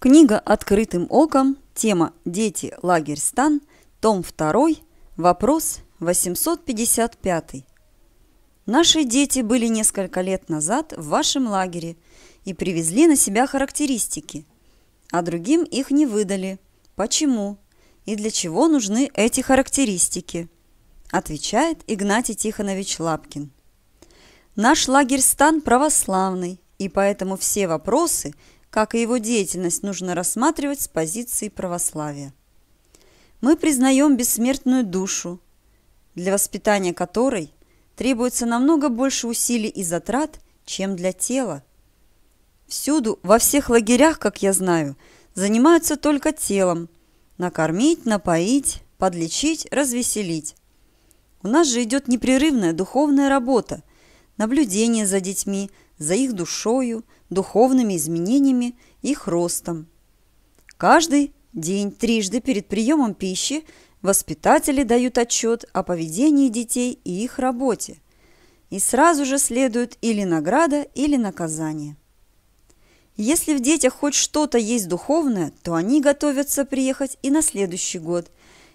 Книга «Открытым оком», тема «Дети. Лагерь. Стан», том 2, вопрос 855. Наши дети были несколько лет назад в вашем лагере и привезли на себя характеристики, а другим их не выдали. Почему? И для чего нужны эти характеристики? Отвечает Игнатий Тихонович Лапкин. Наш лагерь стан православный, и поэтому все вопросы – как и его деятельность нужно рассматривать с позиции православия. Мы признаем бессмертную душу, для воспитания которой требуется намного больше усилий и затрат, чем для тела. Всюду, во всех лагерях, как я знаю, занимаются только телом. Накормить, напоить, подлечить, развеселить. У нас же идет непрерывная духовная работа, наблюдение за детьми, за их душою – духовными изменениями, их ростом. Каждый день трижды перед приемом пищи воспитатели дают отчет о поведении детей и их работе. И сразу же следует или награда, или наказание. Если в детях хоть что-то есть духовное, то они готовятся приехать и на следующий год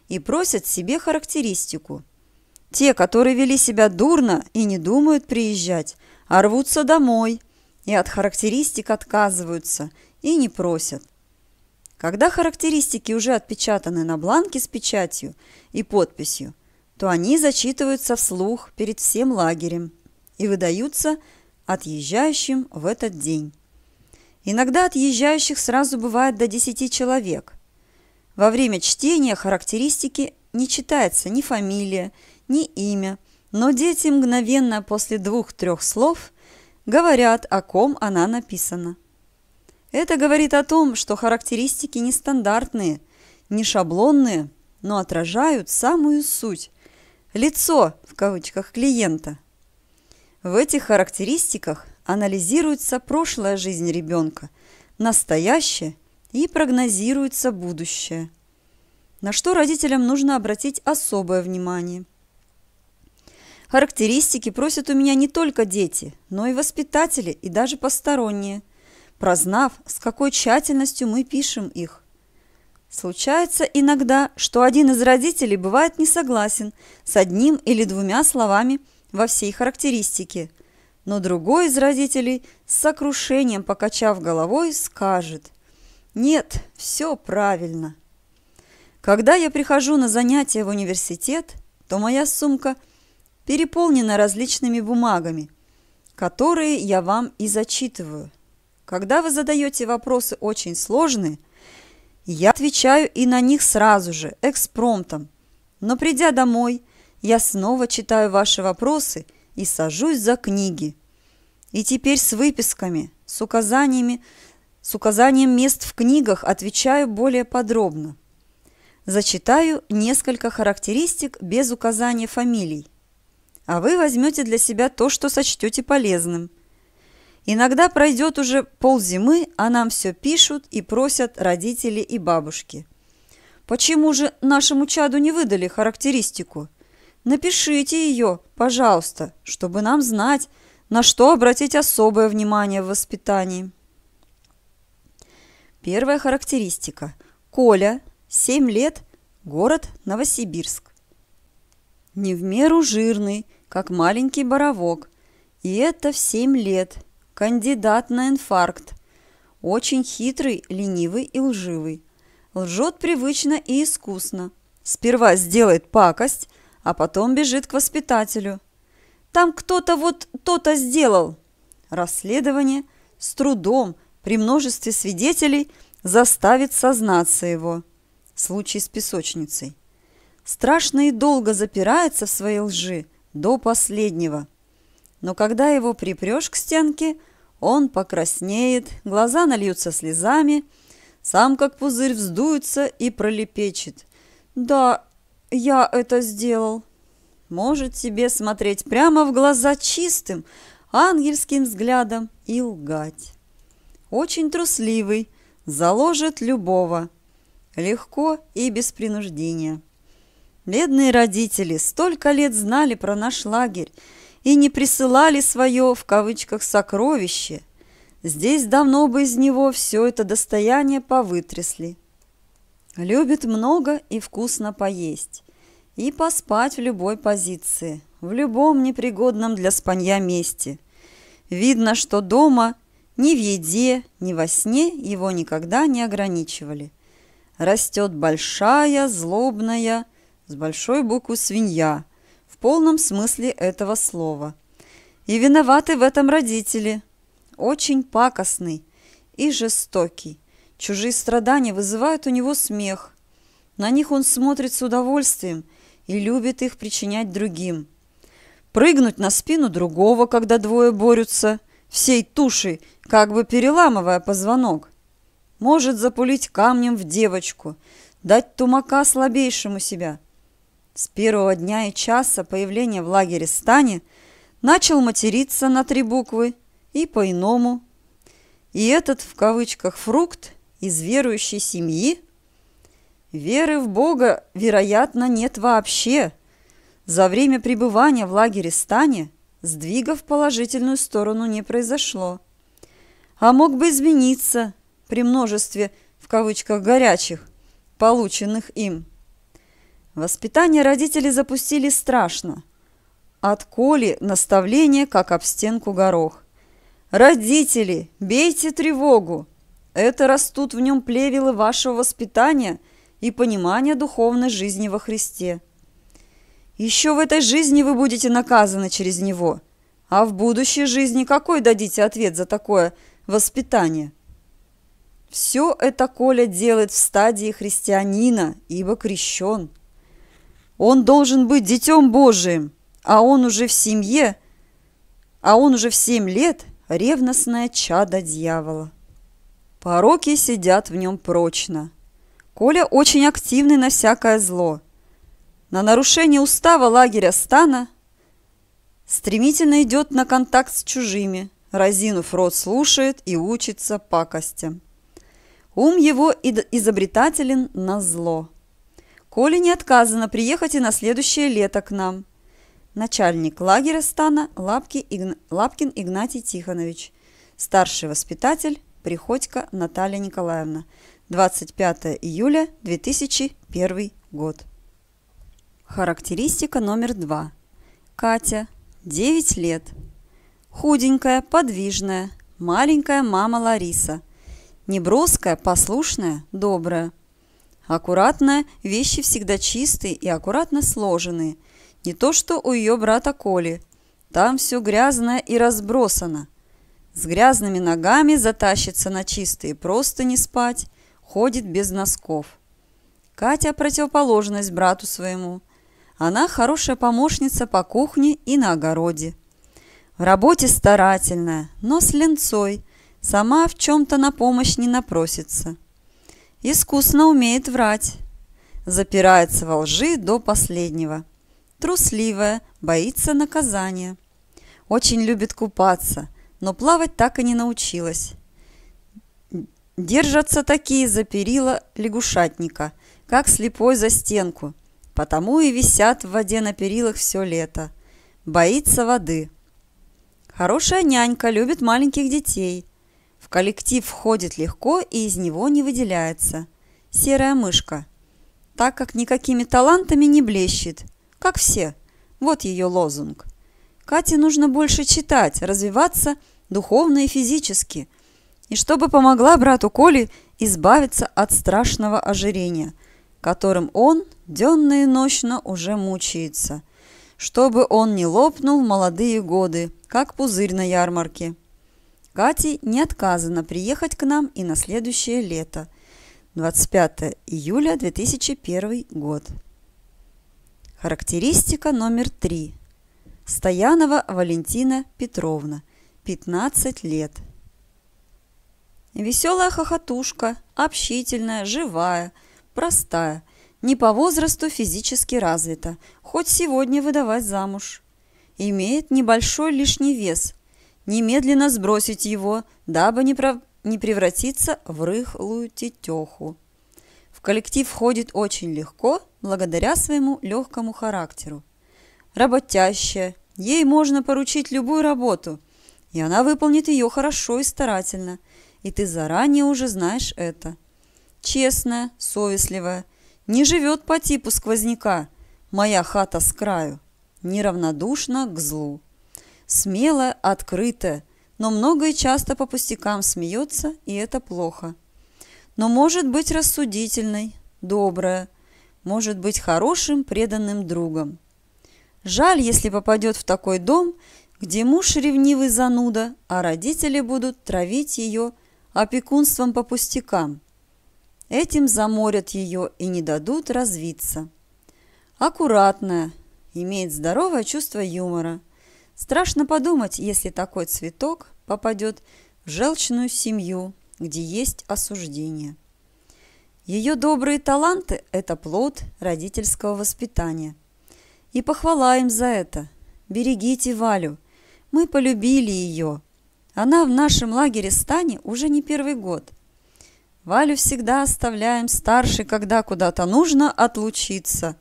и просят себе характеристику. Те, которые вели себя дурно и не думают приезжать, а рвутся домой – и от характеристик отказываются и не просят. Когда характеристики уже отпечатаны на бланке с печатью и подписью, то они зачитываются вслух перед всем лагерем и выдаются отъезжающим в этот день. Иногда отъезжающих сразу бывает до 10 человек. Во время чтения характеристики не читается ни фамилия, ни имя, но дети мгновенно после двух-трех слов говорят, о ком она написана. Это говорит о том, что характеристики нестандартные, не шаблонные, но отражают самую суть – лицо, в кавычках, клиента. В этих характеристиках анализируется прошлая жизнь ребенка, настоящее и прогнозируется будущее. На что родителям нужно обратить особое внимание – Характеристики просят у меня не только дети, но и воспитатели, и даже посторонние, прознав, с какой тщательностью мы пишем их. Случается иногда, что один из родителей бывает не согласен с одним или двумя словами во всей характеристике, но другой из родителей с сокрушением, покачав головой, скажет «Нет, все правильно». Когда я прихожу на занятия в университет, то моя сумка – переполнена различными бумагами, которые я вам и зачитываю. Когда вы задаете вопросы очень сложные, я отвечаю и на них сразу же, экспромтом. Но придя домой, я снова читаю ваши вопросы и сажусь за книги. И теперь с выписками, с указаниями, с указанием мест в книгах отвечаю более подробно. Зачитаю несколько характеристик без указания фамилий а вы возьмете для себя то, что сочтете полезным. Иногда пройдет уже ползимы, а нам все пишут и просят родители и бабушки. Почему же нашему чаду не выдали характеристику? Напишите ее, пожалуйста, чтобы нам знать, на что обратить особое внимание в воспитании. Первая характеристика. Коля, 7 лет, город Новосибирск. Не в меру жирный, как маленький боровок. И это в семь лет. Кандидат на инфаркт. Очень хитрый, ленивый и лживый. Лжет привычно и искусно. Сперва сделает пакость, а потом бежит к воспитателю. Там кто-то вот то-то сделал. Расследование с трудом при множестве свидетелей заставит сознаться его. Случай с песочницей. Страшно и долго запирается в своей лжи, до последнего. Но когда его припрешь к стенке, он покраснеет, глаза нальются слезами, сам как пузырь вздуется и пролепечет. «Да, я это сделал». Может себе смотреть прямо в глаза чистым, ангельским взглядом и лгать. Очень трусливый, заложит любого. Легко и без принуждения. Бедные родители столько лет знали про наш лагерь и не присылали свое, в кавычках, сокровище. Здесь давно бы из него все это достояние повытрясли. Любит много и вкусно поесть. И поспать в любой позиции, в любом непригодном для спанья месте. Видно, что дома ни в еде, ни во сне его никогда не ограничивали. Растет большая, злобная, с большой буквы «свинья» в полном смысле этого слова. И виноваты в этом родители. Очень пакостный и жестокий. Чужие страдания вызывают у него смех. На них он смотрит с удовольствием и любит их причинять другим. Прыгнуть на спину другого, когда двое борются, всей тушей, как бы переламывая позвонок. Может запулить камнем в девочку, дать тумака слабейшему себя, с первого дня и часа появления в лагере Стани начал материться на три буквы и по-иному. И этот, в кавычках, фрукт из верующей семьи? Веры в Бога, вероятно, нет вообще. За время пребывания в лагере Стани сдвига в положительную сторону не произошло. А мог бы измениться при множестве, в кавычках, горячих, полученных им Воспитание родителей запустили страшно. От Коли наставление, как об стенку горох. «Родители, бейте тревогу! Это растут в нем плевелы вашего воспитания и понимания духовной жизни во Христе. Еще в этой жизни вы будете наказаны через него, а в будущей жизни какой дадите ответ за такое воспитание?» Все это Коля делает в стадии христианина, ибо крещен – он должен быть детем Божиим, а он уже в семье, а он уже в семь лет ревностное чадо дьявола. Пороки сидят в нем прочно. Коля очень активный на всякое зло. На нарушение устава лагеря стана стремительно идет на контакт с чужими, разинув рот, слушает и учится пакостям. Ум его изобретателен на зло. Коле не отказано приехать и на следующее лето к нам. Начальник лагеря стана Лапки Игн... Лапкин Игнатий Тихонович. Старший воспитатель Приходько Наталья Николаевна. 25 июля 2001 год. Характеристика номер два. Катя, 9 лет. Худенькая, подвижная, маленькая мама Лариса. Неброская, послушная, добрая. Аккуратно, вещи всегда чистые и аккуратно сложенные. Не то что у ее брата Коли. Там все грязно и разбросано. С грязными ногами затащится на чистые, просто не спать, ходит без носков. Катя – противоположность брату своему. Она хорошая помощница по кухне и на огороде. В работе старательная, но с ленцой, сама в чем-то на помощь не напросится. Искусно умеет врать. Запирается во лжи до последнего. Трусливая, боится наказания. Очень любит купаться, но плавать так и не научилась. Держатся такие за перила лягушатника, как слепой за стенку, потому и висят в воде на перилах все лето. Боится воды. Хорошая нянька любит маленьких детей – коллектив входит легко и из него не выделяется. Серая мышка. Так как никакими талантами не блещет. Как все. Вот ее лозунг. Кате нужно больше читать, развиваться духовно и физически. И чтобы помогла брату Коле избавиться от страшного ожирения, которым он денно и ночно уже мучается. Чтобы он не лопнул в молодые годы, как пузырь на ярмарке. Кате не отказано приехать к нам и на следующее лето. 25 июля 2001 год. Характеристика номер 3. Стоянова Валентина Петровна, 15 лет. Веселая хохотушка, общительная, живая, простая, не по возрасту физически развита, хоть сегодня выдавать замуж. Имеет небольшой лишний вес, немедленно сбросить его, дабы не, прав... не превратиться в рыхлую тетеху. В коллектив входит очень легко, благодаря своему легкому характеру. Работящая, ей можно поручить любую работу, и она выполнит ее хорошо и старательно, и ты заранее уже знаешь это. Честная, совестливая, не живет по типу сквозняка, моя хата с краю, неравнодушна к злу смело, открыто, но много и часто по пустякам смеется, и это плохо. Но может быть рассудительной, добрая, может быть хорошим, преданным другом. Жаль, если попадет в такой дом, где муж ревнивый зануда, а родители будут травить ее опекунством по пустякам. Этим заморят ее и не дадут развиться. Аккуратная, имеет здоровое чувство юмора – Страшно подумать, если такой цветок попадет в желчную семью, где есть осуждение. Ее добрые таланты – это плод родительского воспитания. И похвала им за это. Берегите Валю. Мы полюбили ее. Она в нашем лагере Стане уже не первый год. Валю всегда оставляем старше, когда куда-то нужно отлучиться.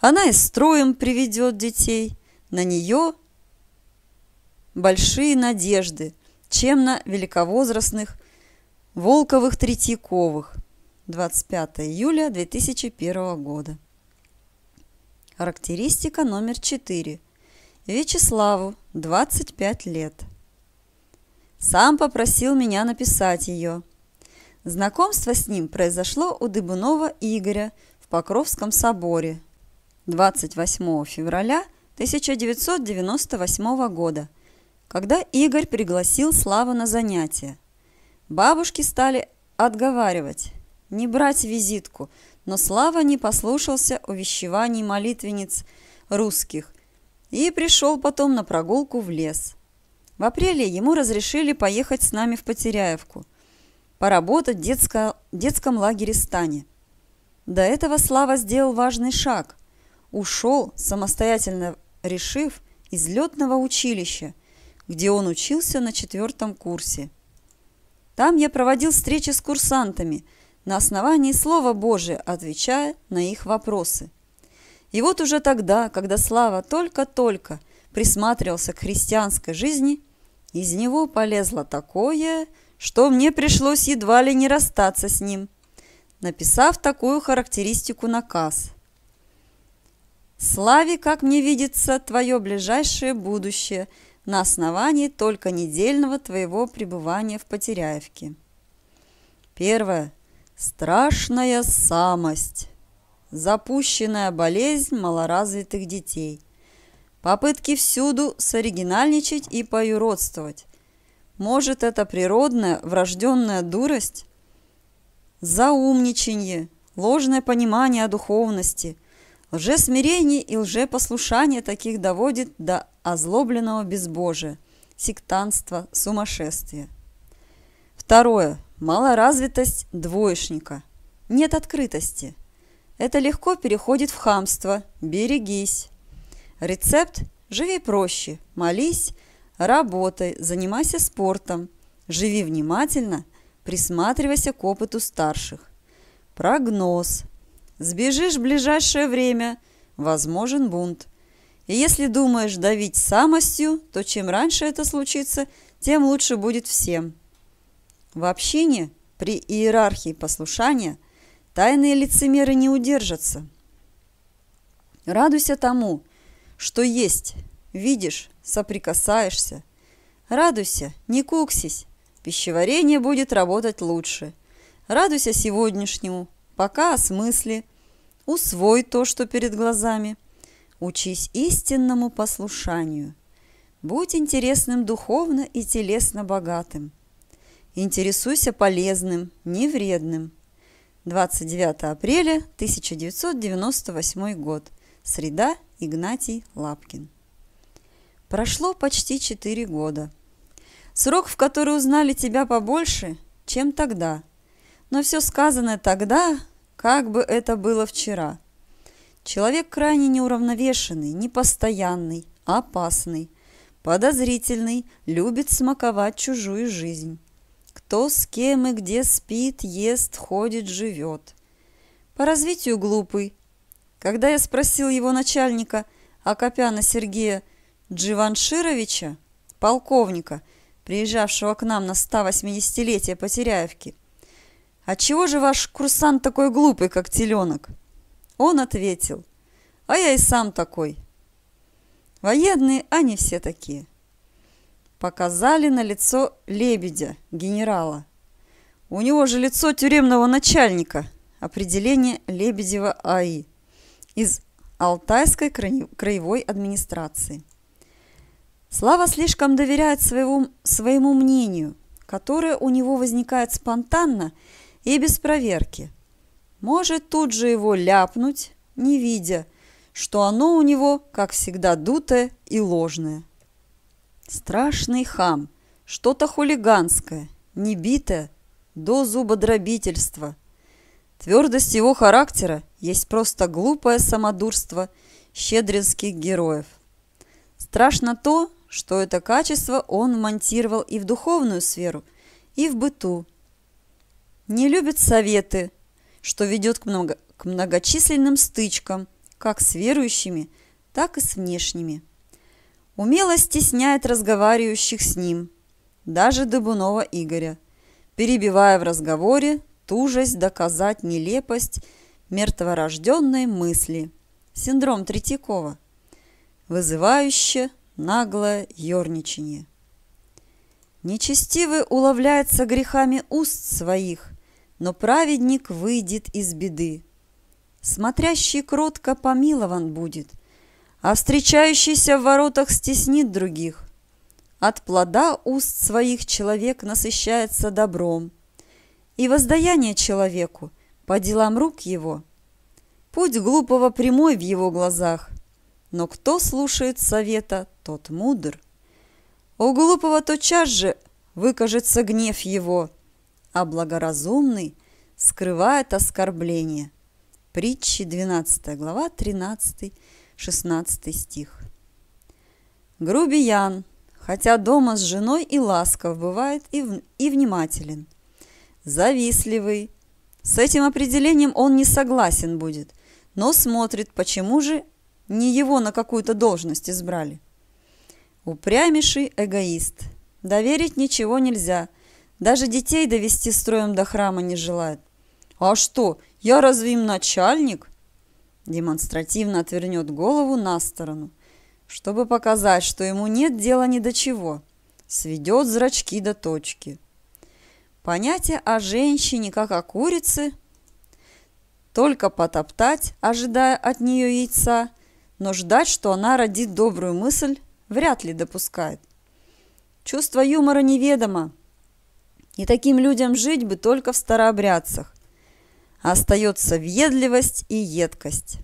Она и строем приведет детей. На нее большие надежды, чем на великовозрастных Волковых Третьяковых. 25 июля 2001 года. Характеристика номер 4. Вячеславу, 25 лет. Сам попросил меня написать ее. Знакомство с ним произошло у Дыбунова Игоря в Покровском соборе 28 февраля 1998 года – когда Игорь пригласил Славу на занятия. Бабушки стали отговаривать, не брать визитку, но Слава не послушался увещеваний молитвенниц русских и пришел потом на прогулку в лес. В апреле ему разрешили поехать с нами в Потеряевку, поработать в детско... детском лагере Стане. До этого Слава сделал важный шаг. Ушел, самостоятельно решив, из летного училища – где он учился на четвертом курсе. Там я проводил встречи с курсантами на основании Слова Божия, отвечая на их вопросы. И вот уже тогда, когда Слава только-только присматривался к христианской жизни, из него полезло такое, что мне пришлось едва ли не расстаться с ним, написав такую характеристику наказ. «Славе, как мне видится, твое ближайшее будущее – на основании только недельного твоего пребывания в Потеряевке. Первое. Страшная самость. Запущенная болезнь малоразвитых детей. Попытки всюду соригинальничать и поюродствовать. Может, это природная, врожденная дурость? Заумничанье, ложное понимание о духовности, лжесмирение и лжепослушание таких доводит до озлобленного безбожия, сектанства, сумасшествия. Второе. Малоразвитость двоечника. Нет открытости. Это легко переходит в хамство. Берегись. Рецепт – живи проще, молись, работай, занимайся спортом, живи внимательно, присматривайся к опыту старших. Прогноз. Сбежишь в ближайшее время – возможен бунт. И если думаешь давить самостью, то чем раньше это случится, тем лучше будет всем. В общине при иерархии послушания тайные лицемеры не удержатся. Радуйся тому, что есть, видишь, соприкасаешься. Радуйся, не куксись, пищеварение будет работать лучше. Радуйся сегодняшнему, пока о смысле. усвой то, что перед глазами – учись истинному послушанию. Будь интересным духовно и телесно богатым. Интересуйся полезным, не вредным. 29 апреля 1998 год. Среда. Игнатий Лапкин. Прошло почти 4 года. Срок, в который узнали тебя побольше, чем тогда. Но все сказанное тогда, как бы это было вчера – Человек крайне неуравновешенный, непостоянный, опасный, подозрительный, любит смаковать чужую жизнь. Кто с кем и где спит, ест, ходит, живет. По развитию глупый. Когда я спросил его начальника Акопяна Сергея Дживаншировича, полковника, приезжавшего к нам на 180-летие Потеряевки, «А чего же ваш курсант такой глупый, как теленок?» Он ответил, а я и сам такой. Военные, они все такие. Показали на лицо лебедя, генерала. У него же лицо тюремного начальника. Определение Лебедева АИ из Алтайской краевой администрации. Слава слишком доверяет своему, своему мнению, которое у него возникает спонтанно и без проверки – может тут же его ляпнуть, не видя, что оно у него, как всегда, дутое и ложное. Страшный хам, что-то хулиганское, небитое, до зубодробительства. Твердость его характера есть просто глупое самодурство щедринских героев. Страшно то, что это качество он монтировал и в духовную сферу, и в быту. Не любит советы, что ведет к, много, к многочисленным стычкам как с верующими, так и с внешними. Умело стесняет разговаривающих с ним, даже Дыбунова Игоря, перебивая в разговоре тужесть доказать нелепость мертворожденной мысли. Синдром Третьякова. Вызывающее наглое ерничание. Нечестивый уловляется грехами уст своих – но праведник выйдет из беды. Смотрящий кротко помилован будет, а встречающийся в воротах стеснит других. От плода уст своих человек насыщается добром, и воздаяние человеку по делам рук его. Путь глупого прямой в его глазах, но кто слушает совета, тот мудр. У глупого тотчас же выкажется гнев его – а благоразумный скрывает оскорбление. Притчи 12 глава 13-16 стих. Грубиян, хотя дома с женой и ласков бывает и, в, и внимателен. Завистливый. С этим определением он не согласен будет, но смотрит, почему же не его на какую-то должность избрали. Упрямейший эгоист. Доверить ничего нельзя – даже детей довести строем до храма не желает. А что, я разве им начальник? Демонстративно отвернет голову на сторону, чтобы показать, что ему нет дела ни до чего. Сведет зрачки до точки. Понятие о женщине, как о курице, только потоптать, ожидая от нее яйца, но ждать, что она родит добрую мысль, вряд ли допускает. Чувство юмора неведомо, и таким людям жить бы только в старообрядцах. остается въедливость и едкость.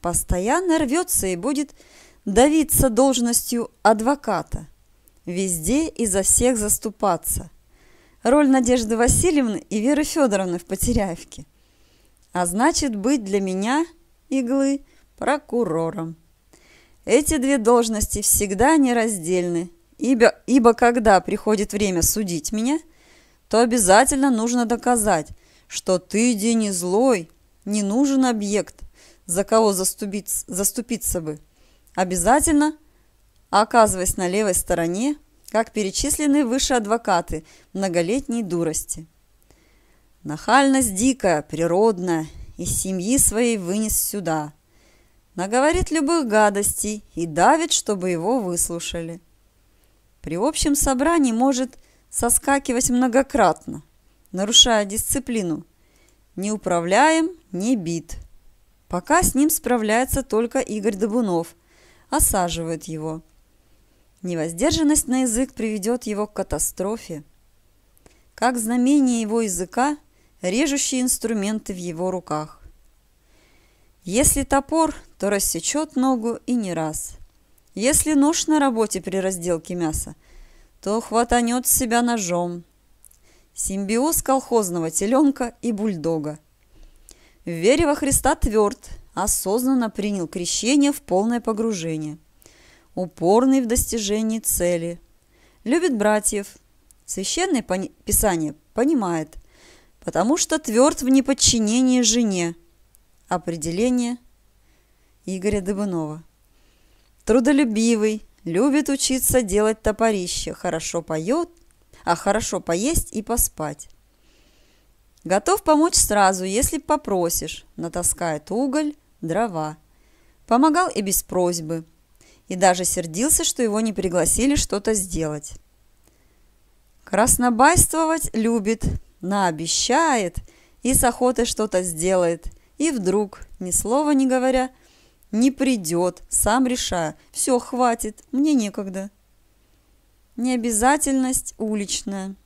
Постоянно рвется и будет давиться должностью адвоката. Везде и за всех заступаться. Роль Надежды Васильевны и Веры Федоровны в Потеряевке. А значит, быть для меня, иглы, прокурором. Эти две должности всегда нераздельны, ибо, ибо когда приходит время судить меня – то обязательно нужно доказать, что ты, Дени, злой, не нужен объект, за кого заступиться, заступиться бы. Обязательно, оказываясь на левой стороне, как перечислены выше адвокаты многолетней дурости. Нахальность дикая, природная, из семьи своей вынес сюда. Наговорит любых гадостей и давит, чтобы его выслушали. При общем собрании может соскакивать многократно, нарушая дисциплину. Не управляем, не бит. Пока с ним справляется только Игорь Добунов, осаживает его. Невоздержанность на язык приведет его к катастрофе. Как знамение его языка, режущие инструменты в его руках. Если топор, то рассечет ногу и не раз. Если нож на работе при разделке мяса – то хватанет себя ножом. Симбиоз колхозного теленка и бульдога. Вере во Христа тверд, осознанно принял крещение в полное погружение. Упорный в достижении цели. Любит братьев. Священное Писание понимает, потому что тверд в неподчинении жене. Определение Игоря Дыбунова. Трудолюбивый, Любит учиться делать топорище, хорошо поет, а хорошо поесть и поспать. Готов помочь сразу, если попросишь, натаскает уголь, дрова. Помогал и без просьбы. И даже сердился, что его не пригласили что-то сделать. Краснобайствовать любит, наобещает и с охотой что-то сделает. И вдруг, ни слова не говоря, – не придет, сам решаю. Все, хватит, мне некогда. Необязательность уличная.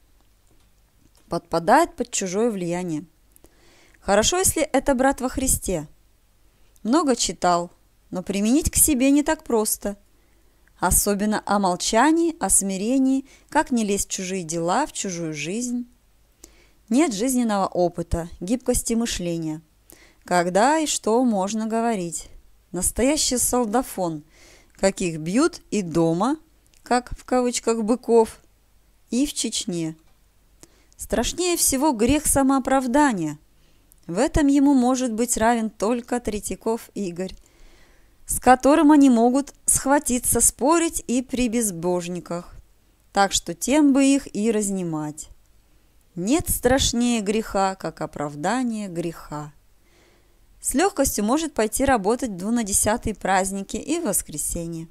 Подпадает под чужое влияние. Хорошо, если это брат во Христе. Много читал, но применить к себе не так просто. Особенно о молчании, о смирении, как не лезть в чужие дела, в чужую жизнь. Нет жизненного опыта, гибкости мышления. Когда и что можно говорить. Настоящий солдафон, каких бьют и дома, как в кавычках быков, и в Чечне. Страшнее всего грех самооправдания. В этом ему может быть равен только Третьяков Игорь, с которым они могут схватиться, спорить и при безбожниках. Так что тем бы их и разнимать. Нет страшнее греха, как оправдание греха. С легкостью может пойти работать в двунадесятые праздники и воскресенье.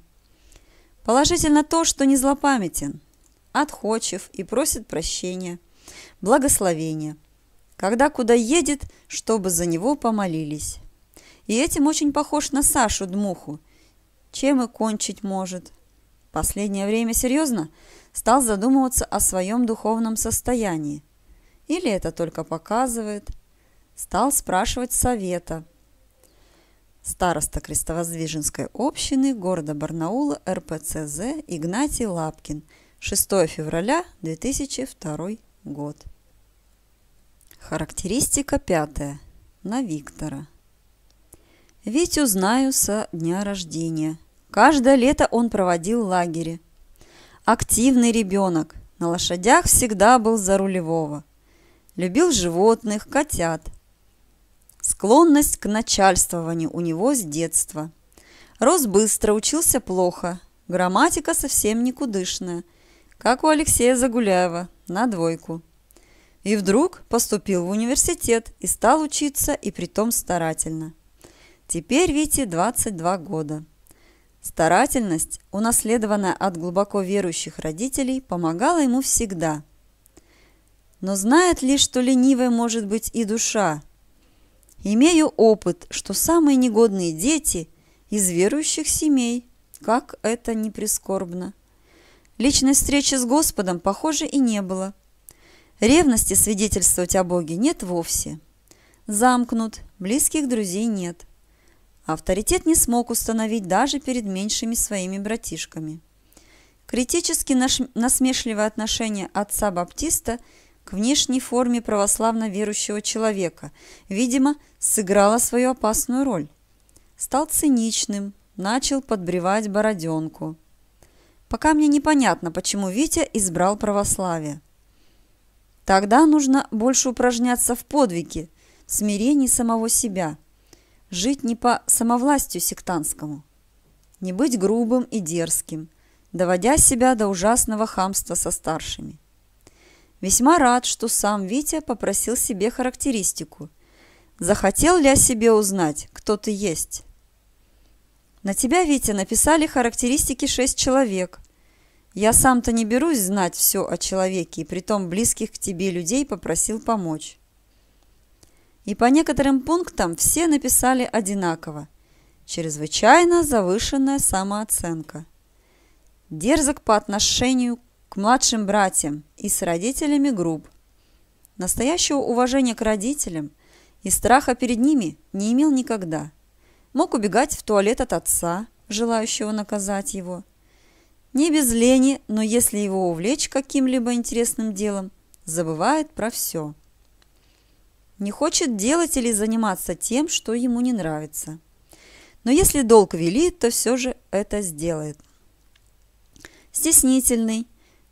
Положительно то, что не злопамятен, отходчив и просит прощения, благословения, когда куда едет, чтобы за него помолились. И этим очень похож на Сашу Дмуху, чем и кончить может. Последнее время серьезно стал задумываться о своем духовном состоянии. Или это только показывает – стал спрашивать совета. Староста Крестовоздвиженской общины города Барнаула РПЦЗ Игнатий Лапкин, 6 февраля 2002 год. Характеристика пятая. На Виктора. Витю знаю со дня рождения. Каждое лето он проводил лагере. Активный ребенок. На лошадях всегда был за рулевого. Любил животных, котят – Склонность к начальствованию у него с детства. Рос быстро, учился плохо. Грамматика совсем никудышная, как у Алексея Загуляева, на двойку. И вдруг поступил в университет и стал учиться, и притом старательно. Теперь Вите 22 года. Старательность, унаследованная от глубоко верующих родителей, помогала ему всегда. Но знает ли, что ленивой может быть и душа, Имею опыт, что самые негодные дети из верующих семей, как это не прискорбно. Личной встречи с Господом, похоже, и не было. Ревности свидетельствовать о Боге нет вовсе. Замкнут, близких друзей нет. Авторитет не смог установить даже перед меньшими своими братишками. Критически насмешливое отношение отца Баптиста – к внешней форме православно верующего человека, видимо, сыграла свою опасную роль. Стал циничным, начал подбревать бороденку. Пока мне непонятно, почему Витя избрал православие. Тогда нужно больше упражняться в подвиге, в смирении самого себя, жить не по самовластью сектантскому, не быть грубым и дерзким, доводя себя до ужасного хамства со старшими. Весьма рад, что сам Витя попросил себе характеристику. Захотел ли о себе узнать, кто ты есть? На тебя, Витя, написали характеристики шесть человек. Я сам-то не берусь знать все о человеке, и притом близких к тебе людей попросил помочь. И по некоторым пунктам все написали одинаково. Чрезвычайно завышенная самооценка. Дерзок по отношению к младшим братьям и с родителями груб. Настоящего уважения к родителям и страха перед ними не имел никогда. Мог убегать в туалет от отца, желающего наказать его. Не без лени, но если его увлечь каким-либо интересным делом, забывает про все. Не хочет делать или заниматься тем, что ему не нравится. Но если долг велит, то все же это сделает. Стеснительный,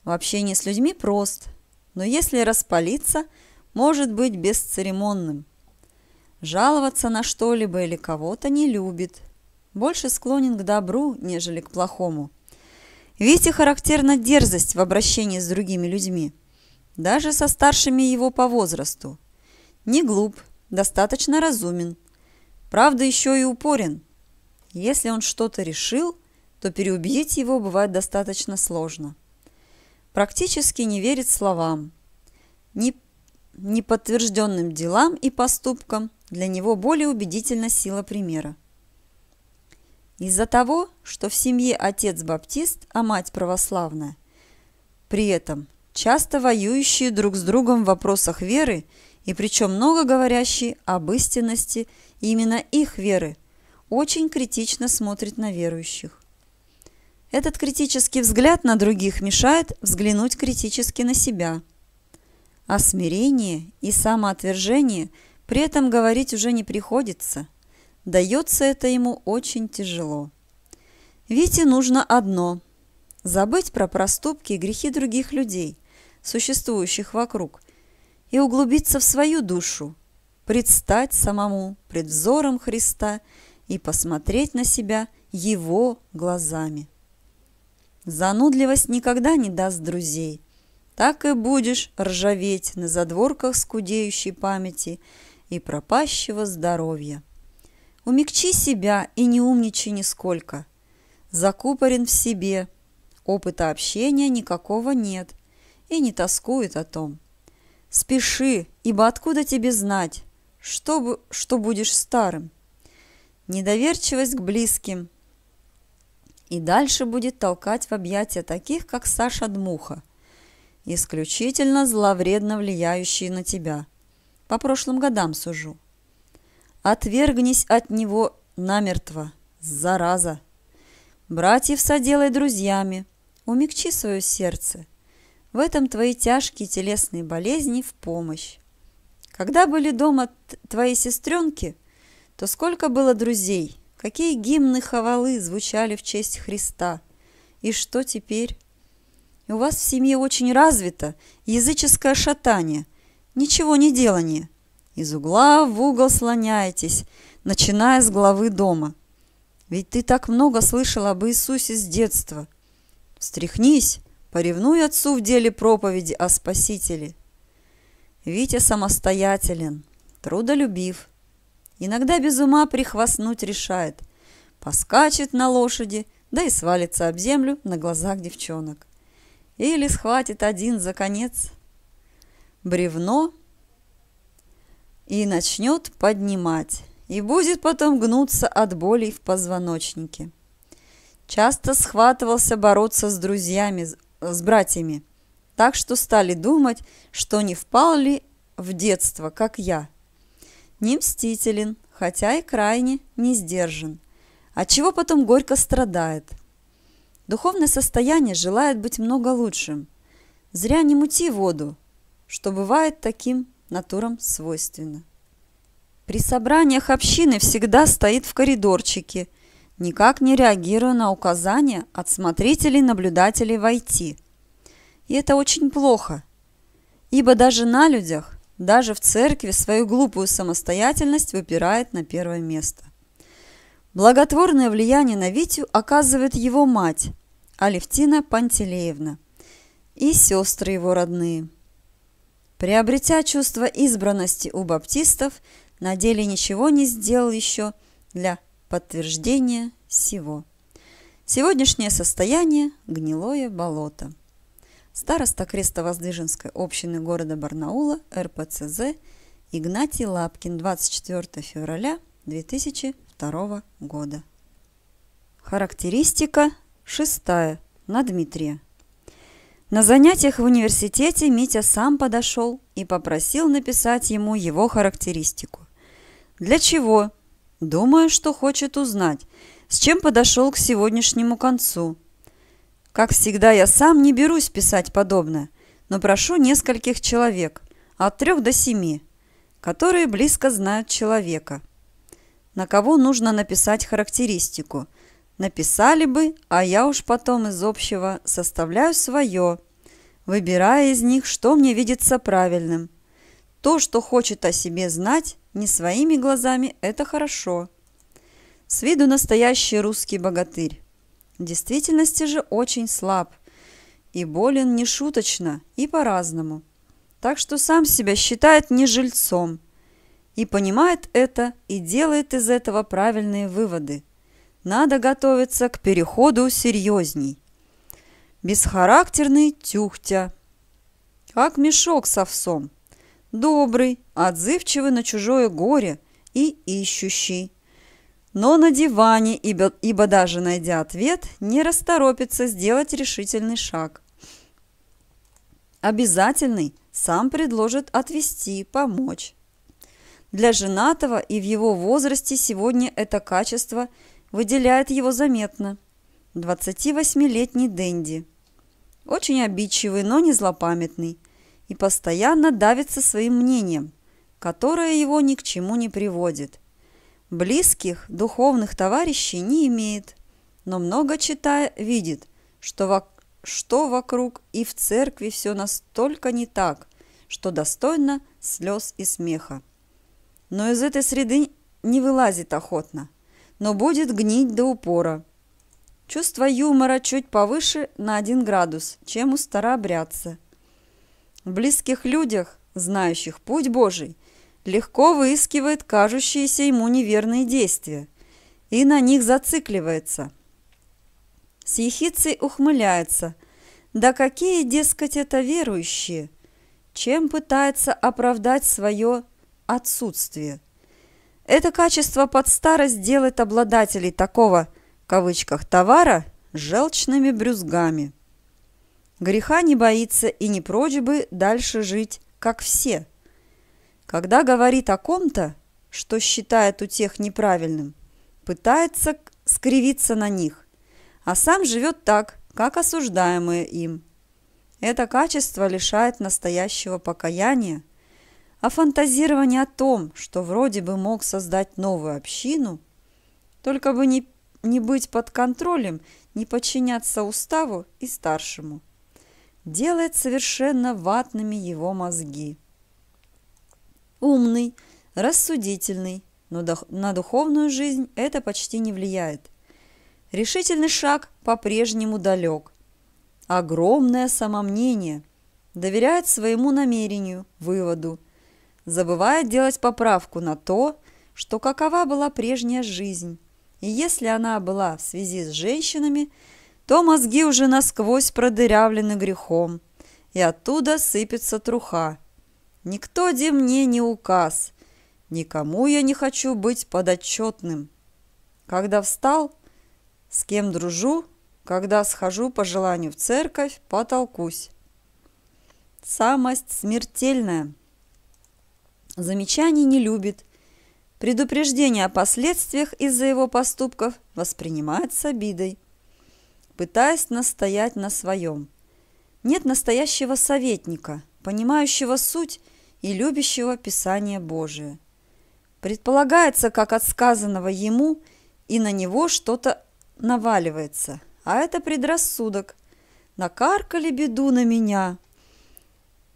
в общении с людьми прост, но если распалиться, может быть бесцеремонным. Жаловаться на что-либо или кого-то не любит. Больше склонен к добру, нежели к плохому. Вите характерна дерзость в обращении с другими людьми, даже со старшими его по возрасту. Не глуп, достаточно разумен. Правда, еще и упорен. Если он что-то решил, то переубедить его бывает достаточно сложно практически не верит словам, неподтвержденным делам и поступкам, для него более убедительна сила примера. Из-за того, что в семье отец баптист, а мать православная, при этом часто воюющие друг с другом в вопросах веры и причем много говорящие об истинности именно их веры, очень критично смотрит на верующих. Этот критический взгляд на других мешает взглянуть критически на себя. О а смирении и самоотвержении при этом говорить уже не приходится. Дается это ему очень тяжело. Вите нужно одно – забыть про проступки и грехи других людей, существующих вокруг, и углубиться в свою душу, предстать самому пред взором Христа и посмотреть на себя Его глазами. Занудливость никогда не даст друзей. Так и будешь ржаветь на задворках скудеющей памяти и пропащего здоровья. Умягчи себя и не умничай нисколько. Закупорен в себе, опыта общения никакого нет и не тоскует о том. Спеши, ибо откуда тебе знать, что, что будешь старым? Недоверчивость к близким – и дальше будет толкать в объятия таких, как Саша Дмуха, исключительно зловредно влияющие на тебя. По прошлым годам сужу. Отвергнись от него намертво, зараза. Братьев соделай друзьями, умягчи свое сердце. В этом твои тяжкие телесные болезни в помощь. Когда были дома твои сестренки, то сколько было друзей – Какие гимны хвалы звучали в честь Христа? И что теперь? У вас в семье очень развито языческое шатание, ничего не делание. Из угла в угол слоняетесь, начиная с главы дома. Ведь ты так много слышал об Иисусе с детства. Встряхнись, поревнуй отцу в деле проповеди о Спасителе. Витя самостоятелен, трудолюбив, Иногда без ума прихвастнуть решает. Поскачет на лошади, да и свалится об землю на глазах девчонок. Или схватит один за конец бревно и начнет поднимать, и будет потом гнуться от болей в позвоночнике. Часто схватывался бороться с друзьями, с братьями, так что стали думать, что не впал ли в детство, как я – не мстителен, хотя и крайне не сдержан, от чего потом горько страдает. Духовное состояние желает быть много лучшим. Зря не мути воду, что бывает таким натурам свойственно. При собраниях общины всегда стоит в коридорчике, никак не реагируя на указания от смотрителей-наблюдателей войти. И это очень плохо, ибо даже на людях даже в церкви свою глупую самостоятельность выпирает на первое место. Благотворное влияние на Витю оказывает его мать, Алевтина Пантелеевна, и сестры его родные. Приобретя чувство избранности у баптистов, на деле ничего не сделал еще для подтверждения всего. Сегодняшнее состояние – гнилое болото староста Крестовоздвиженской общины города Барнаула РПЦЗ Игнатий Лапкин 24 февраля 2002 года. Характеристика шестая на Дмитрия. На занятиях в университете Митя сам подошел и попросил написать ему его характеристику. Для чего? Думаю, что хочет узнать, с чем подошел к сегодняшнему концу – как всегда, я сам не берусь писать подобное, но прошу нескольких человек, от трех до семи, которые близко знают человека. На кого нужно написать характеристику? Написали бы, а я уж потом из общего составляю свое, выбирая из них, что мне видится правильным. То, что хочет о себе знать, не своими глазами, это хорошо. С виду настоящий русский богатырь. В действительности же очень слаб. И болен нешуточно, и по-разному. Так что сам себя считает не жильцом. И понимает это, и делает из этого правильные выводы. Надо готовиться к переходу серьезней. Бесхарактерный тюхтя. Как мешок с овсом. Добрый, отзывчивый на чужое горе и ищущий но на диване, ибо, ибо даже найдя ответ, не расторопится сделать решительный шаг. Обязательный сам предложит отвести, помочь. Для женатого и в его возрасте сегодня это качество выделяет его заметно. 28-летний Дэнди. Очень обидчивый, но не злопамятный. И постоянно давится своим мнением, которое его ни к чему не приводит – Близких духовных товарищей не имеет, но много читая видит, что, во что вокруг и в церкви все настолько не так, что достойно слез и смеха. Но из этой среды не вылазит охотно, но будет гнить до упора. Чувство юмора чуть повыше на один градус, чем у старообрядца. В близких людях, знающих путь Божий, легко выискивает кажущиеся ему неверные действия и на них зацикливается. С ехицей ухмыляется. Да какие, дескать, это верующие? Чем пытается оправдать свое отсутствие? Это качество под старость делает обладателей такого, в кавычках, товара желчными брюзгами. Греха не боится и не прочь бы дальше жить, как все – когда говорит о ком-то, что считает у тех неправильным, пытается скривиться на них, а сам живет так, как осуждаемые им. Это качество лишает настоящего покаяния, а фантазирование о том, что вроде бы мог создать новую общину, только бы не, не быть под контролем, не подчиняться уставу и старшему, делает совершенно ватными его мозги умный, рассудительный, но на духовную жизнь это почти не влияет. Решительный шаг по-прежнему далек. Огромное самомнение. Доверяет своему намерению, выводу. Забывает делать поправку на то, что какова была прежняя жизнь. И если она была в связи с женщинами, то мозги уже насквозь продырявлены грехом, и оттуда сыпется труха. Никто де мне не указ, никому я не хочу быть подотчетным. Когда встал, с кем дружу, когда схожу по желанию в церковь, потолкусь. Самость смертельная. Замечаний не любит. Предупреждение о последствиях из-за его поступков воспринимает с обидой. Пытаясь настоять на своем. Нет настоящего советника, понимающего суть и любящего Писание Божие. Предполагается, как от сказанного ему, и на него что-то наваливается, а это предрассудок. Накаркали беду на меня.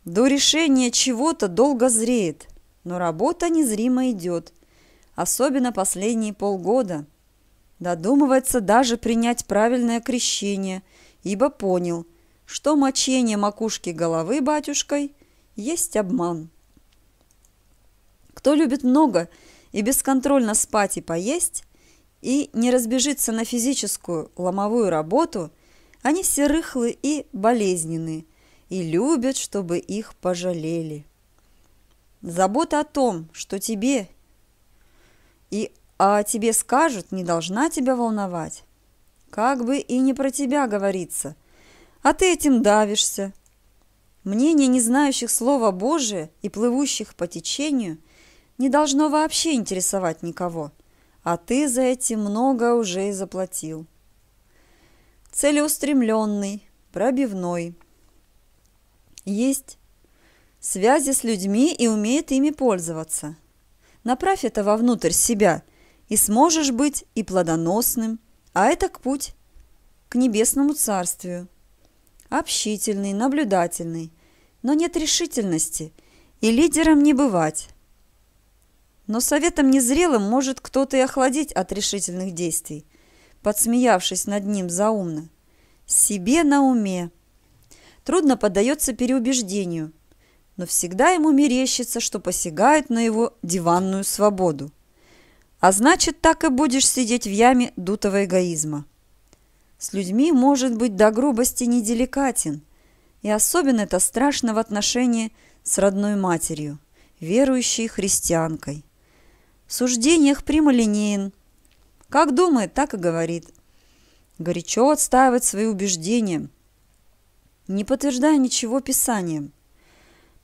До решения чего-то долго зреет, но работа незримо идет, особенно последние полгода. Додумывается даже принять правильное крещение, ибо понял, что мочение макушки головы батюшкой – есть обман. Кто любит много и бесконтрольно спать и поесть, и не разбежится на физическую ломовую работу, они все рыхлые и болезненные и любят, чтобы их пожалели. Забота о том, что тебе и о а тебе скажут, не должна тебя волновать. Как бы и не про тебя говорится, а ты этим давишься. Мнение не Слова Божия и плывущих по течению – не должно вообще интересовать никого, а ты за эти много уже и заплатил. Целеустремленный, пробивной. Есть связи с людьми и умеет ими пользоваться. Направь это вовнутрь себя, и сможешь быть и плодоносным, а это к путь к небесному царствию. Общительный, наблюдательный, но нет решительности, и лидером не бывать. Но советом незрелым может кто-то и охладить от решительных действий, подсмеявшись над ним заумно. Себе на уме. Трудно поддается переубеждению, но всегда ему мерещится, что посягают на его диванную свободу. А значит, так и будешь сидеть в яме дутого эгоизма. С людьми может быть до грубости неделикатен, и особенно это страшно в отношении с родной матерью, верующей христианкой в суждениях прямолинеен. Как думает, так и говорит. Горячо отстаивает свои убеждения, не подтверждая ничего писанием.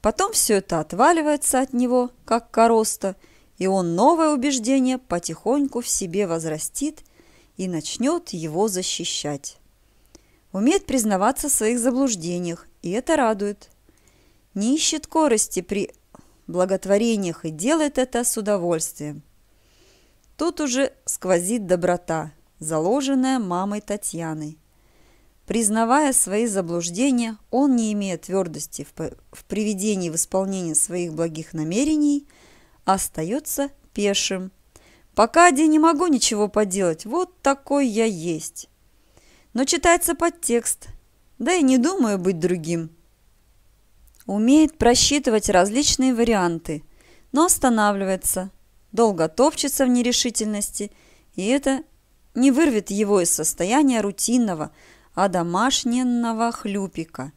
Потом все это отваливается от него, как короста, и он новое убеждение потихоньку в себе возрастит и начнет его защищать. Умеет признаваться в своих заблуждениях, и это радует. Не ищет корости при благотворениях и делает это с удовольствием. Тут уже сквозит доброта, заложенная мамой Татьяной. Признавая свои заблуждения, он, не имея твердости в, в приведении в исполнение своих благих намерений, остается пешим. «Пока я не могу ничего поделать, вот такой я есть». Но читается подтекст. Да и не думаю быть другим. Умеет просчитывать различные варианты, но останавливается, долго топчется в нерешительности, и это не вырвет его из состояния рутинного, а домашненного хлюпика.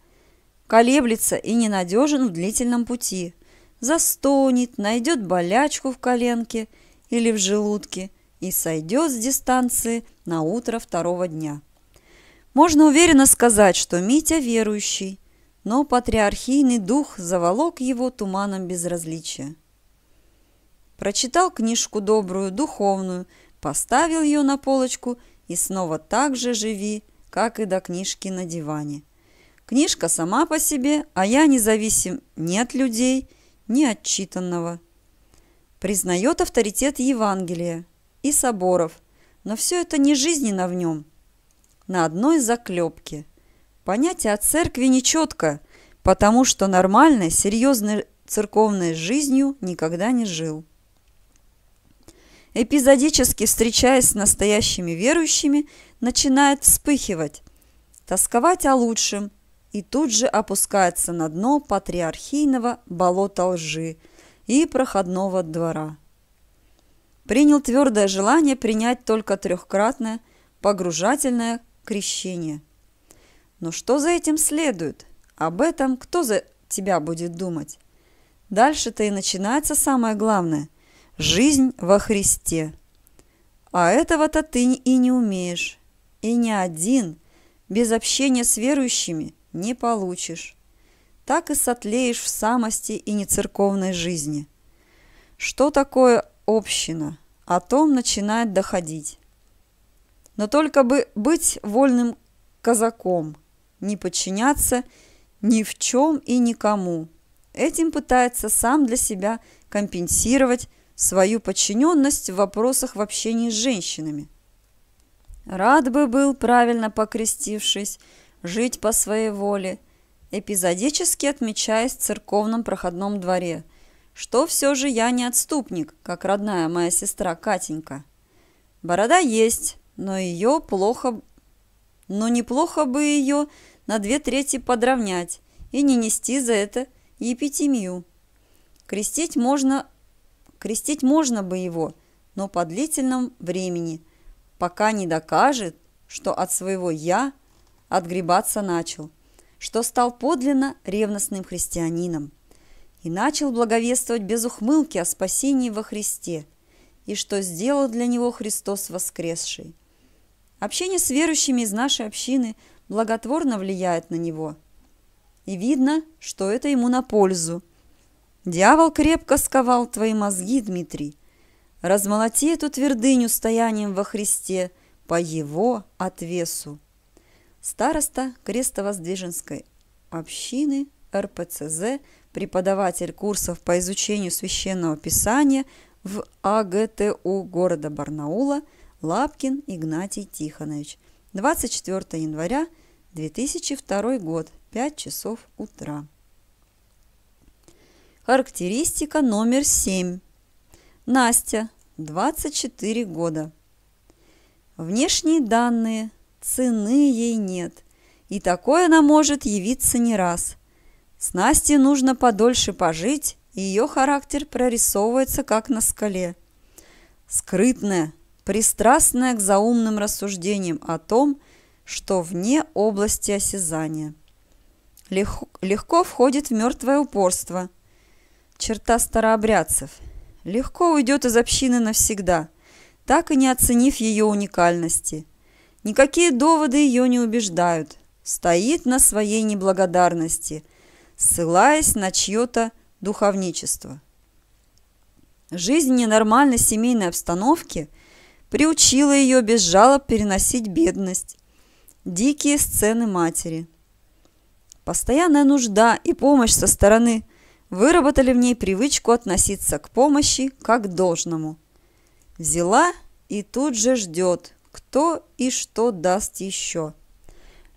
Колеблется и ненадежен в длительном пути. Застонет, найдет болячку в коленке или в желудке и сойдет с дистанции на утро второго дня. Можно уверенно сказать, что Митя верующий – но патриархийный дух заволок его туманом безразличия. Прочитал книжку добрую, духовную, поставил ее на полочку и снова так же живи, как и до книжки на диване. Книжка сама по себе, а я независим ни от людей, ни от читанного. Признает авторитет Евангелия и соборов, но все это не жизненно в нем. На одной заклепке – Понятие о церкви нечетко, потому что нормальной, серьезной церковной жизнью никогда не жил. Эпизодически встречаясь с настоящими верующими, начинает вспыхивать, тосковать о лучшем и тут же опускается на дно патриархийного болота лжи и проходного двора. Принял твердое желание принять только трехкратное погружательное крещение – но что за этим следует? Об этом кто за тебя будет думать? Дальше-то и начинается самое главное – жизнь во Христе. А этого-то ты и не умеешь, и ни один, без общения с верующими, не получишь. Так и сотлеешь в самости и нецерковной жизни. Что такое община? О том начинает доходить. Но только бы быть вольным казаком – не подчиняться ни в чем и никому. Этим пытается сам для себя компенсировать свою подчиненность в вопросах в общении с женщинами. Рад бы был, правильно покрестившись, жить по своей воле, эпизодически отмечаясь в церковном проходном дворе, что все же я не отступник, как родная моя сестра Катенька. Борода есть, но ее плохо но неплохо бы ее на две трети подровнять и не нести за это епитемию. Крестить можно, крестить можно бы его, но по длительном времени, пока не докажет, что от своего «я» отгребаться начал, что стал подлинно ревностным христианином и начал благовествовать без ухмылки о спасении во Христе и что сделал для него Христос воскресший. Общение с верующими из нашей общины благотворно влияет на него. И видно, что это ему на пользу. Дьявол крепко сковал твои мозги, Дмитрий. Размолоти эту твердыню стоянием во Христе по его отвесу. Староста Крестовоздвиженской общины РПЦЗ, преподаватель курсов по изучению священного писания в АГТУ города Барнаула – Лапкин Игнатий Тихонович. 24 января 2002 год, 5 часов утра. Характеристика номер 7. Настя, 24 года. Внешние данные, цены ей нет. И такое она может явиться не раз. С Настей нужно подольше пожить, и ее характер прорисовывается как на скале. Скрытная, пристрастная к заумным рассуждениям о том, что вне области осязания. Лег, легко входит в мертвое упорство. Черта старообрядцев. Легко уйдет из общины навсегда, так и не оценив ее уникальности. Никакие доводы ее не убеждают. Стоит на своей неблагодарности, ссылаясь на чье-то духовничество. Жизнь в ненормальной семейной обстановки приучила ее без жалоб переносить бедность. Дикие сцены матери. Постоянная нужда и помощь со стороны выработали в ней привычку относиться к помощи как к должному. Взяла и тут же ждет, кто и что даст еще.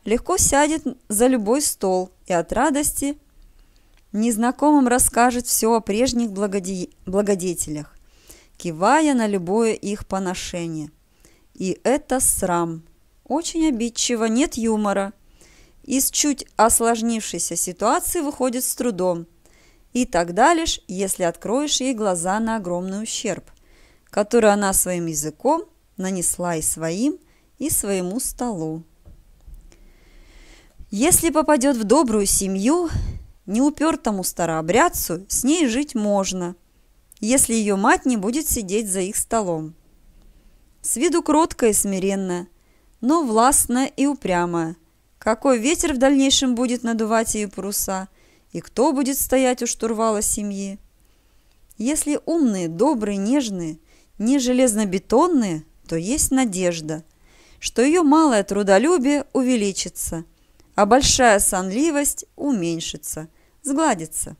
Легко сядет за любой стол и от радости незнакомым расскажет все о прежних благоде... благодетелях кивая на любое их поношение. И это срам. Очень обидчиво, нет юмора. Из чуть осложнившейся ситуации выходит с трудом. И тогда лишь, если откроешь ей глаза на огромный ущерб, который она своим языком нанесла и своим, и своему столу. Если попадет в добрую семью, неупертому старообрядцу с ней жить можно – если ее мать не будет сидеть за их столом. С виду кроткая и смиренная, но властная и упрямая. Какой ветер в дальнейшем будет надувать ее паруса, и кто будет стоять у штурвала семьи? Если умные, добрые, нежные, не железнобетонные, то есть надежда, что ее малое трудолюбие увеличится, а большая сонливость уменьшится, сгладится.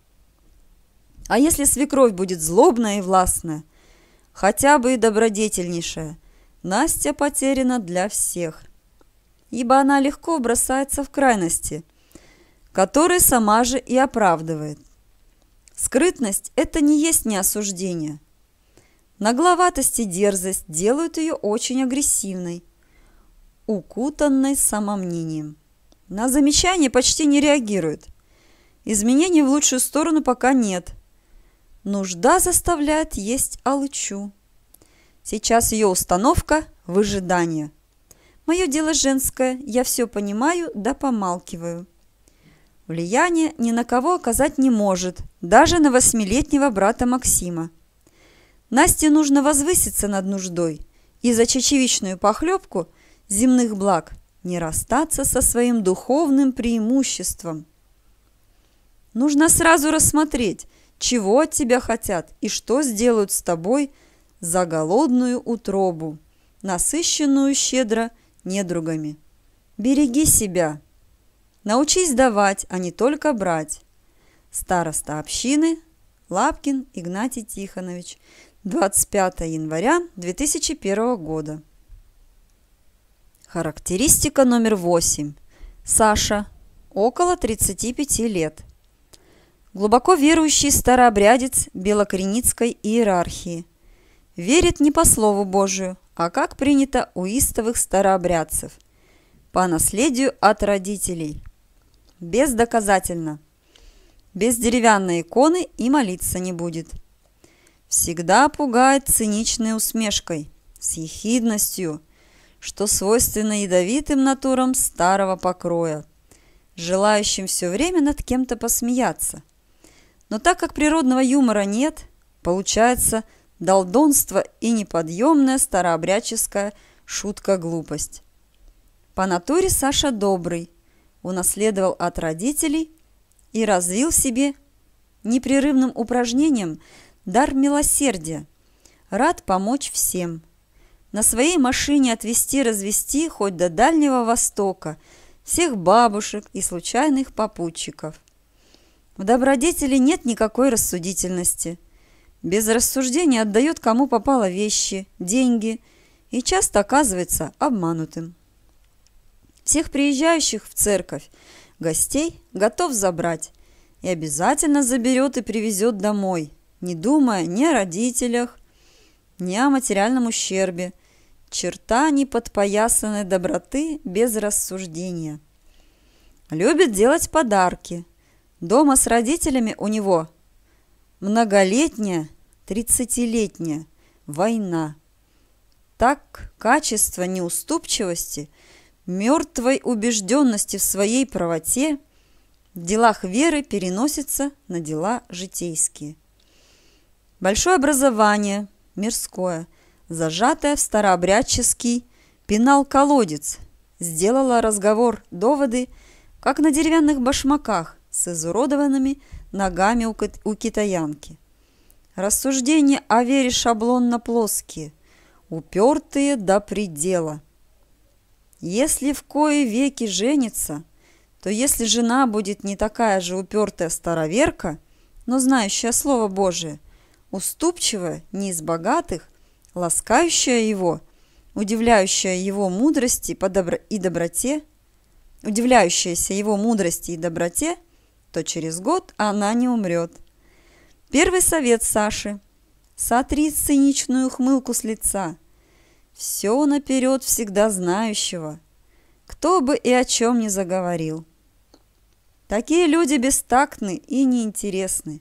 А если свекровь будет злобная и властная? Хотя бы и добродетельнейшая. Настя потеряна для всех. Ибо она легко бросается в крайности, которые сама же и оправдывает. Скрытность – это не есть не осуждение. Нагловатость и дерзость делают ее очень агрессивной, укутанной самомнением. На замечания почти не реагирует. Изменений в лучшую сторону пока нет – Нужда заставляет есть алычу. Сейчас ее установка – выжидание. Мое дело женское, я все понимаю да помалкиваю. Влияние ни на кого оказать не может, даже на восьмилетнего брата Максима. Насте нужно возвыситься над нуждой и за чечевичную похлебку земных благ не расстаться со своим духовным преимуществом. Нужно сразу рассмотреть, чего от тебя хотят и что сделают с тобой за голодную утробу, насыщенную щедро недругами. Береги себя. Научись давать, а не только брать. Староста общины Лапкин Игнатий Тихонович, 25 января 2001 года. Характеристика номер 8. Саша, около 35 лет – глубоко верующий старообрядец белокреницкой иерархии. Верит не по слову Божию, а как принято у истовых старообрядцев, по наследию от родителей. Бездоказательно. Без деревянной иконы и молиться не будет. Всегда пугает циничной усмешкой, с ехидностью, что свойственно ядовитым натурам старого покроя, желающим все время над кем-то посмеяться – но так как природного юмора нет, получается долдонство и неподъемная старообрядческая шутка-глупость. По натуре Саша добрый, унаследовал от родителей и развил себе непрерывным упражнением дар милосердия, рад помочь всем. На своей машине отвезти-развести хоть до Дальнего Востока всех бабушек и случайных попутчиков. В добродетели нет никакой рассудительности. Без рассуждения отдает кому попало вещи, деньги и часто оказывается обманутым. Всех приезжающих в церковь гостей готов забрать и обязательно заберет и привезет домой, не думая ни о родителях, ни о материальном ущербе. Черта неподпоясанной доброты без рассуждения. Любит делать подарки – Дома с родителями у него многолетняя, тридцатилетняя война. Так качество неуступчивости, мертвой убежденности в своей правоте в делах веры переносится на дела житейские. Большое образование, мирское, зажатое в старообрядческий пенал-колодец, сделало разговор доводы, как на деревянных башмаках, с изуродованными ногами у, кит у китаянки. Рассуждения о вере шаблонно плоские, упертые до предела. Если в кое веки женится, то если жена будет не такая же упертая староверка, но знающая Слово Божие, уступчивая, не из богатых, ласкающая его, удивляющая его мудрости и доброте, удивляющаяся его мудрости и доброте – то через год она не умрет. Первый совет Саши. Сотри циничную хмылку с лица. Все наперед всегда знающего. Кто бы и о чем не заговорил. Такие люди бестактны и неинтересны.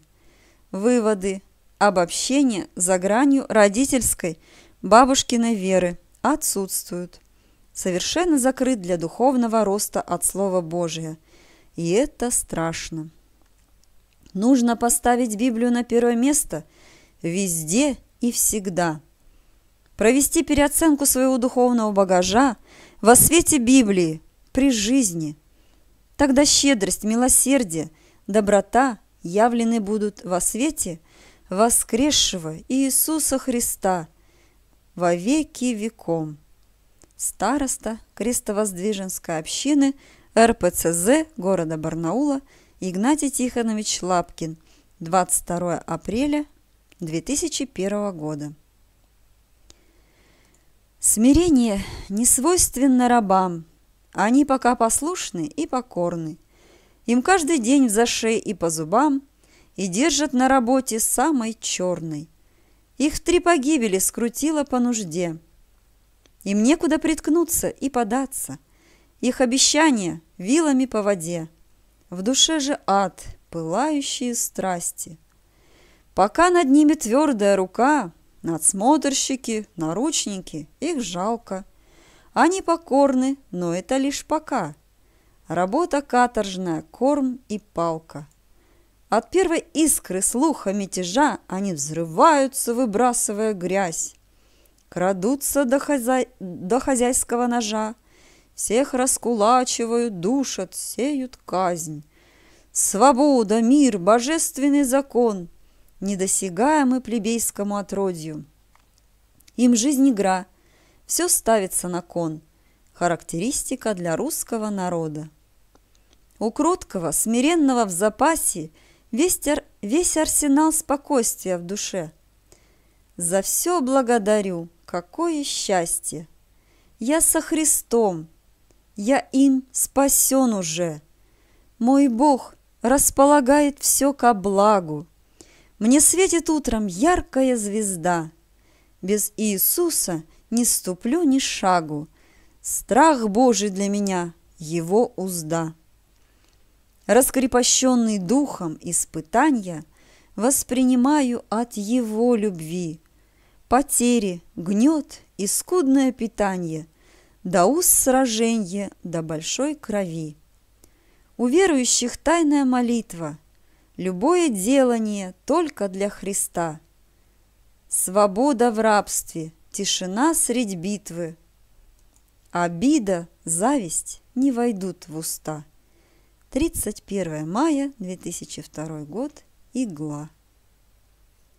Выводы. Обобщение за гранью родительской бабушкиной веры отсутствуют. Совершенно закрыт для духовного роста от Слова Божия – и это страшно. Нужно поставить Библию на первое место везде и всегда. Провести переоценку своего духовного багажа во свете Библии при жизни. Тогда щедрость, милосердие, доброта явлены будут во свете воскресшего Иисуса Христа во веки веком. Староста Крестовоздвиженской общины – РПЦЗ города Барнаула Игнатий Тихонович Лапкин, 22 апреля 2001 года. Смирение не свойственно рабам. Они пока послушны и покорны. Им каждый день в зашей и по зубам и держат на работе самой черной. Их в три погибели скрутило по нужде. Им некуда приткнуться и податься – их обещания вилами по воде. В душе же ад, пылающие страсти. Пока над ними твердая рука, надсмотрщики, наручники, их жалко. Они покорны, но это лишь пока. Работа каторжная, корм и палка. От первой искры слуха мятежа они взрываются, выбрасывая грязь. Крадутся до, хозяй... до хозяйского ножа, всех раскулачивают, душат, сеют казнь. Свобода, мир, божественный закон, Недосягаемы плебейскому отродью. Им жизнь игра, все ставится на кон. Характеристика для русского народа. У кроткого, смиренного в запасе весь, ар... весь арсенал спокойствия в душе. За все благодарю, какое счастье! Я со Христом, я им спасен уже. Мой Бог располагает все ко благу. Мне светит утром яркая звезда. Без Иисуса не ступлю ни шагу. Страх Божий для меня – его узда. Раскрепощенный духом испытания воспринимаю от его любви. Потери, гнет и скудное питание – до уз сраженье, до большой крови. У верующих тайная молитва, любое делание только для Христа. Свобода в рабстве, тишина средь битвы. Обида, зависть не войдут в уста. 31 мая 2002 год. Игла.